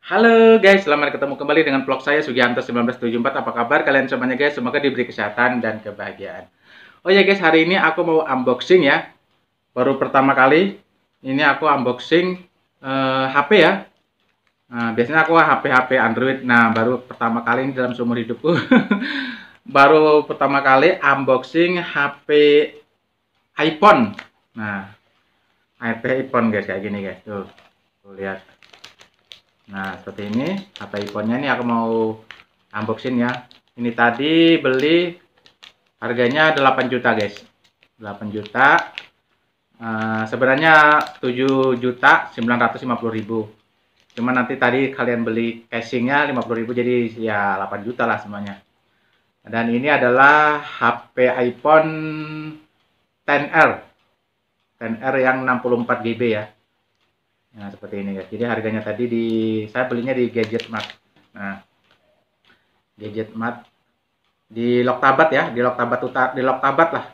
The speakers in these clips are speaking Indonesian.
Halo guys, selamat ketemu kembali dengan vlog saya Sugianto 1974. Apa kabar kalian semuanya guys? Semoga diberi kesehatan dan kebahagiaan. Oh ya guys, hari ini aku mau unboxing ya. Baru pertama kali ini aku unboxing uh, eh, HP ya. Nah, biasanya aku HP-HP Android. Nah, baru pertama kali ini dalam seumur hidupku. baru pertama kali unboxing HP iPhone. Nah, HP iPhone guys kayak gini guys. Tuh. Tuh lihat. Nah, seperti ini HP iPhone-nya ini aku mau unboxing ya. Ini tadi beli harganya 8 juta guys. 8 juta. Uh, sebenarnya 7 juta 950 ribu Cuma nanti tadi kalian beli casingnya 50 ribu jadi ya 8 juta lah semuanya dan ini adalah HP iPhone 10R 10R yang 64 GB ya nah seperti ini ya jadi harganya tadi di saya belinya di gadget mart nah gadget mart di Loktabat ya di Loktabat Utar di Loktabat lah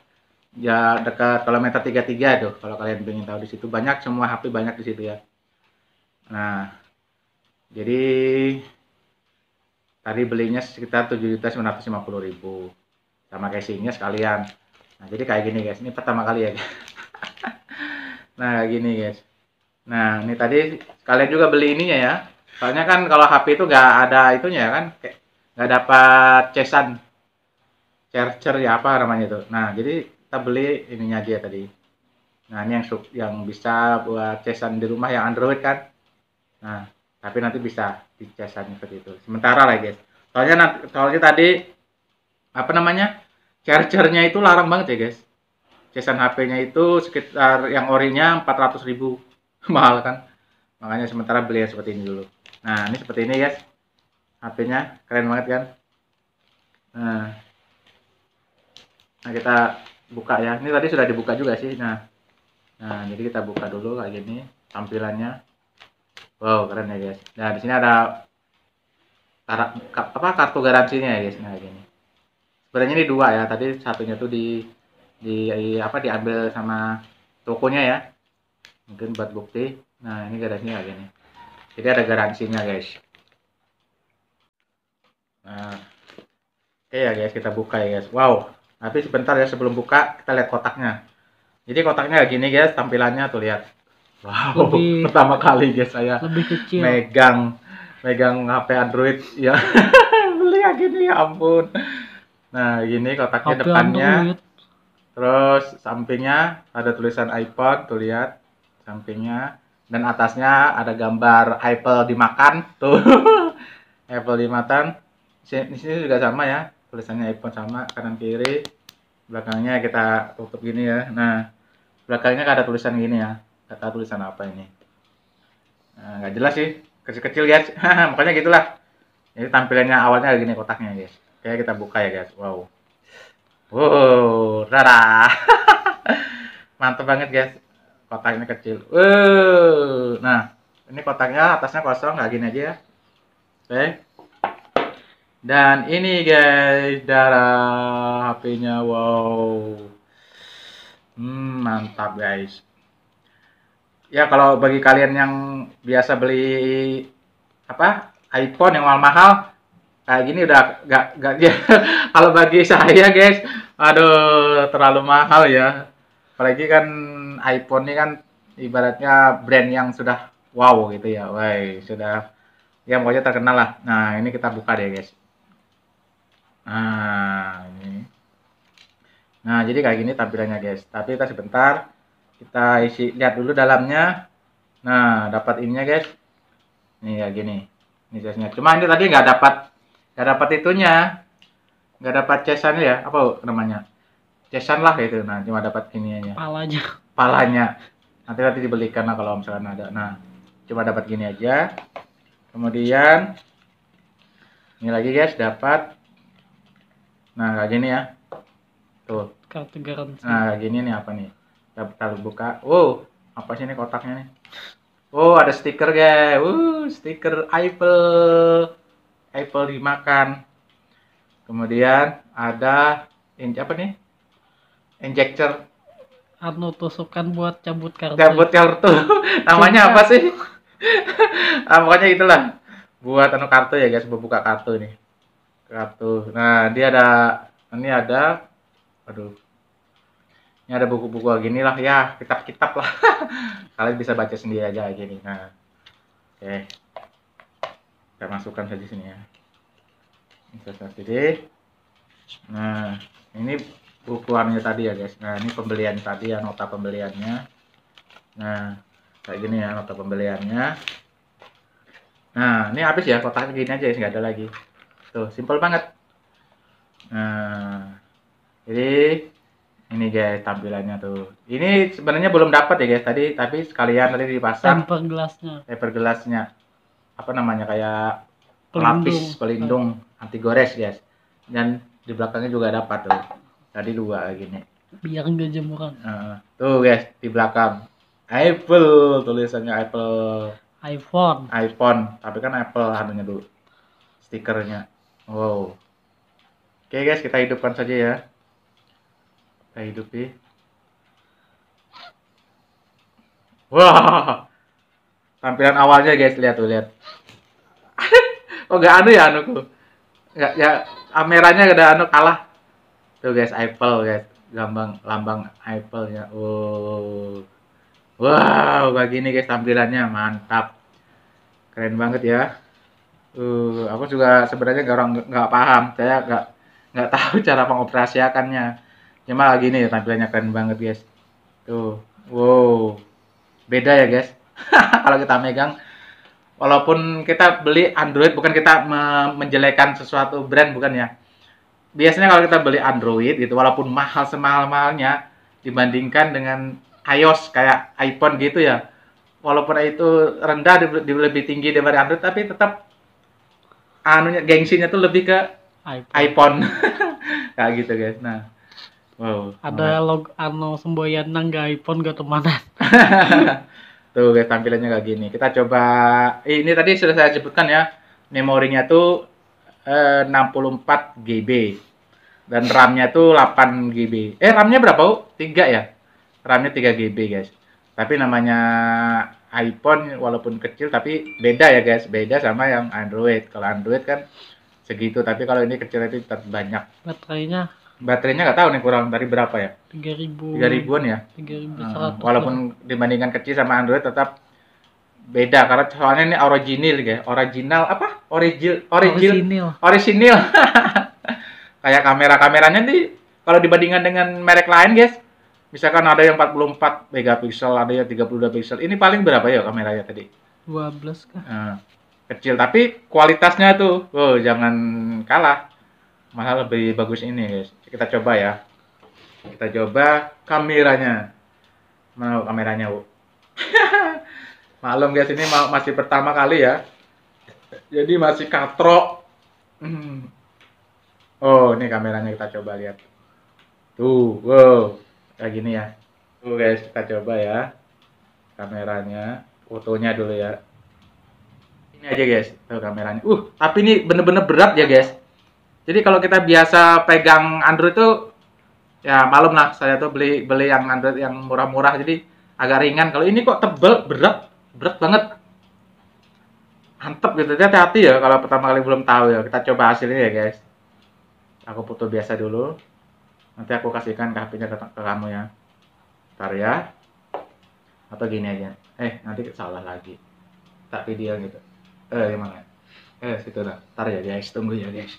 ya dekat kilometer 33 tuh kalau kalian ingin tahu di situ banyak semua HP banyak di situ ya nah jadi tadi belinya sekitar tujuh sama casingnya sekalian Nah, jadi kayak gini guys. Ini pertama kali ya. Guys. nah, kayak gini guys. Nah, ini tadi kalian juga beli ininya ya. Soalnya kan kalau HP itu nggak ada itunya ya kan, nggak dapat cesan, charger ya apa namanya itu. Nah, jadi kita beli ininya aja tadi. Nah, ini yang sub, yang bisa buat cesan di rumah yang Android kan. Nah, tapi nanti bisa di cesan seperti itu. Sementara lah guys. Soalnya soalnya tadi apa namanya? chargernya itu larang banget ya guys casan HP-nya itu sekitar yang orinya 400 ribu mahal kan makanya sementara beli yang seperti ini dulu nah ini seperti ini guys HP-nya keren banget kan nah. nah kita buka ya ini tadi sudah dibuka juga sih nah nah jadi kita buka dulu kayak gini tampilannya wow keren ya guys nah di sini ada apa kartu garansinya ya guys nah gini sebenarnya ini dua ya tadi satunya tuh di, di apa diambil sama tokonya ya mungkin buat bukti nah ini garansinya kayak gini jadi ada garansinya guys nah oke ya guys kita buka ya guys wow tapi sebentar ya sebelum buka kita lihat kotaknya jadi kotaknya kayak gini guys tampilannya tuh lihat wow lebih, pertama kali guys saya lebih kecil. megang megang HP Android ya beli kayak gini ya ampun Nah, gini kotaknya HP depannya. Android. Terus sampingnya ada tulisan iPod, tuh lihat sampingnya dan atasnya ada gambar apple dimakan tuh. apple dimakan. Di sini juga sama ya, tulisannya iPhone sama kanan kiri. Belakangnya kita tutup gini ya. Nah, belakangnya ada tulisan gini ya. Kata tulisan apa ini? Nah, nggak jelas sih. Kecil-kecil ya. Makanya gitulah. Ini tampilannya awalnya gini kotaknya, guys. Oke, kita buka ya, guys. Wow. Wow, rara. Mantap banget, guys. Kotaknya kecil. Wow. Nah, ini kotaknya atasnya kosong, nggak gini aja ya. Oke. Dan ini, guys, darah HP-nya. Wow. Hmm, mantap, guys. Ya, kalau bagi kalian yang biasa beli apa? iPhone yang mahal-mahal, kayak ah, gini udah gak gak ya. kalau bagi saya guys aduh terlalu mahal ya apalagi kan iPhone ini kan ibaratnya brand yang sudah wow gitu ya woi sudah ya pokoknya terkenal lah nah ini kita buka deh guys nah ini nah jadi kayak gini tampilannya guys tapi kita sebentar kita isi lihat dulu dalamnya nah dapat ininya guys Ini kayak gini ini guysnya cuma ini tadi nggak dapat nggak dapat itunya nggak dapat cesan ya apa namanya cesan lah itu. nah cuma dapat aja. palanya palanya nanti nanti dibelikan lah kalau misalkan ada nah cuma dapat gini aja kemudian ini lagi guys dapat nah kayak gini ya tuh kartu garansi nah kayak gini nih apa nih kalau buka oh apa sih ini kotaknya nih wow oh, ada stiker guys wow stiker Apple apple dimakan. Kemudian ada ini apa nih? Injector. Anu tusukan buat cabut kartu. Cabut kartu. Namanya apa iya. sih? nah, pokoknya itulah. Buat anu kartu ya guys, buka kartu nih. Kartu. Nah, dia ada ini ada aduh ini ada buku-buku gini lah ya kitab-kitab lah kalian bisa baca sendiri aja gini nah oke okay kita masukkan saja sini ya investasi deh nah ini ukurannya tadi ya guys nah ini pembelian tadi ya nota pembeliannya nah kayak gini ya nota pembeliannya nah ini habis ya kotaknya gini aja nggak ada lagi tuh simple banget nah jadi ini guys tampilannya tuh ini sebenarnya belum dapat ya guys tadi tapi sekalian tadi dipasang temper gelasnya temper gelasnya apa namanya kayak pelindung. lapis pelindung hmm. anti gores guys dan di belakangnya juga dapat tuh tadi dua gini biar nggak jemuran uh, tuh guys di belakang Apple tulisannya Apple iPhone iPhone tapi kan Apple harganya dulu stikernya wow oke guys kita hidupkan saja ya kita hidupi wah wow. Tampilan awalnya guys, lihat tuh, lihat. oh, gak anu ya anuku. Gak ya kameranya ada anu kalah. Tuh guys, Apple guys. Lambang lambang Apple ya. Oh. Wow, kayak gini guys tampilannya mantap. Keren banget ya. Uh, aku juga sebenarnya gak orang nggak paham. Saya nggak nggak tahu cara mengoperasiakannya Cuma lagi nih tampilannya keren banget guys. Tuh, wow, beda ya guys. kalau kita megang walaupun kita beli Android bukan kita me menjelekan sesuatu brand bukan ya biasanya kalau kita beli Android gitu walaupun mahal semahal mahalnya dibandingkan dengan iOS kayak iPhone gitu ya walaupun itu rendah lebih tinggi dari Android tapi tetap anunya gengsinya tuh lebih ke iPhone, iPhone. kayak gitu guys nah wow ada nah. log ano semboyan nang iPhone gak temanan Tuh guys tampilannya kayak gini. Kita coba ini tadi sudah saya sebutkan ya. Memorinya tuh eh, 64 GB dan RAM-nya tuh 8 GB. Eh RAM-nya berapa? Oh? 3 ya. RAM-nya 3 GB, guys. Tapi namanya iPhone walaupun kecil tapi beda ya, guys. Beda sama yang Android. Kalau Android kan segitu, tapi kalau ini kecil itu terbanyak Baterainya baterainya nggak tahu nih kurang dari berapa ya? Tiga ribu. Tiga ribuan ya. Tiga ribu hmm, Walaupun ya. dibandingkan kecil sama Android tetap beda karena soalnya ini original ya, original apa? Origil, origil, original, original. Kayak kamera-kameranya nih kalau dibandingkan dengan merek lain guys, misalkan ada yang 44 megapiksel, ada yang 32 pixel Ini paling berapa ya kameranya tadi? 12 kah? Nah, kecil tapi kualitasnya tuh, oh, jangan kalah malah lebih bagus ini guys kita coba ya kita coba kameranya mau kameranya bu malam guys ini masih pertama kali ya jadi masih katrok oh ini kameranya kita coba lihat tuh wow kayak gini ya tuh guys kita coba ya kameranya fotonya dulu ya ini aja guys tuh kameranya uh tapi ini bener-bener berat ya guys jadi kalau kita biasa pegang Android itu ya malum lah saya tuh beli beli yang Android yang murah-murah jadi agak ringan. Kalau ini kok tebel, berat, berat banget. Mantep gitu. Jadi Hati-hati ya kalau pertama kali belum tahu ya. Kita coba hasilnya ya, guys. Aku foto biasa dulu. Nanti aku kasihkan ke HP-nya ke, ke kamu ya. Ntar ya. Atau gini aja. Eh, nanti salah lagi. Tak video gitu. Eh, gimana? Eh, situ dah. Ntar ya, guys. Tunggu ya, guys.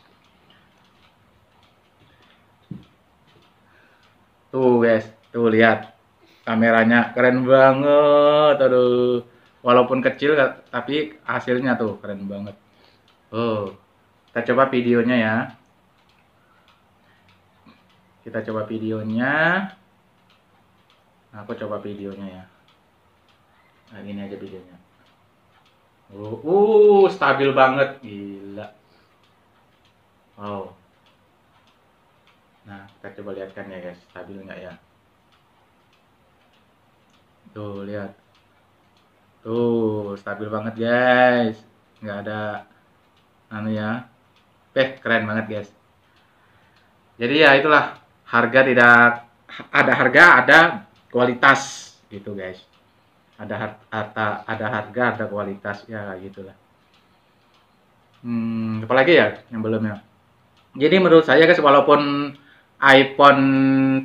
Tuh guys, tuh lihat kameranya keren banget. Aduh, walaupun kecil tapi hasilnya tuh keren banget. Oh, kita coba videonya ya. Kita coba videonya. aku coba videonya ya. Nah, ini aja videonya. Uh, uh stabil banget, gila. Wow. Nah, kita coba lihatkan ya guys, stabil nggak ya? Tuh, lihat. Tuh, stabil banget guys. Nggak ada anu ya. Eh, keren banget guys. Jadi ya itulah, harga tidak ada harga, ada kualitas gitu guys. Ada harta, ada harga, ada kualitas ya gitulah. Hmm, apalagi ya yang belum ya. Jadi menurut saya guys walaupun iPhone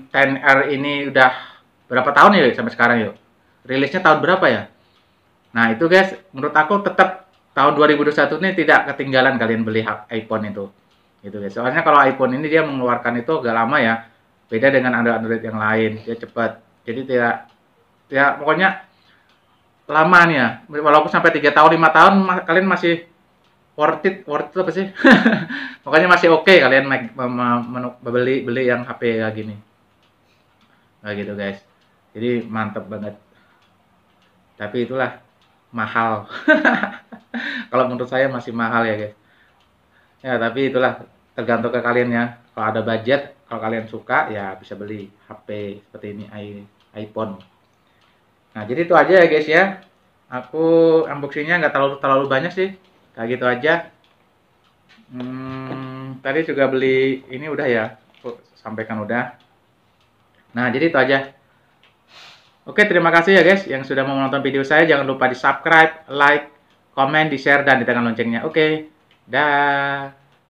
10R ini udah berapa tahun ya sampai sekarang yuk? Rilisnya tahun berapa ya? Nah itu guys, menurut aku tetap tahun 2021 ini tidak ketinggalan kalian beli iPhone itu. Gitu guys. Soalnya kalau iPhone ini dia mengeluarkan itu agak lama ya. Beda dengan Android-Android yang lain, dia cepat. Jadi tidak ya pokoknya lama nih ya. Walaupun sampai tiga tahun, lima tahun kalian masih worth it worth it apa sih pokoknya masih oke okay kalian mau beli beli yang HP kayak gini kayak gitu guys jadi mantep banget tapi itulah mahal kalau menurut saya masih mahal ya guys ya tapi itulah tergantung ke kalian ya kalau ada budget kalau kalian suka ya bisa beli HP seperti ini iPhone nah jadi itu aja ya guys ya aku unboxingnya nggak terlalu terlalu banyak sih kayak nah, gitu aja hmm, tadi juga beli ini udah ya sampaikan udah nah jadi itu aja Oke, terima kasih ya guys yang sudah mau menonton video saya. Jangan lupa di subscribe, like, komen, di share, dan di loncengnya. Oke, dah.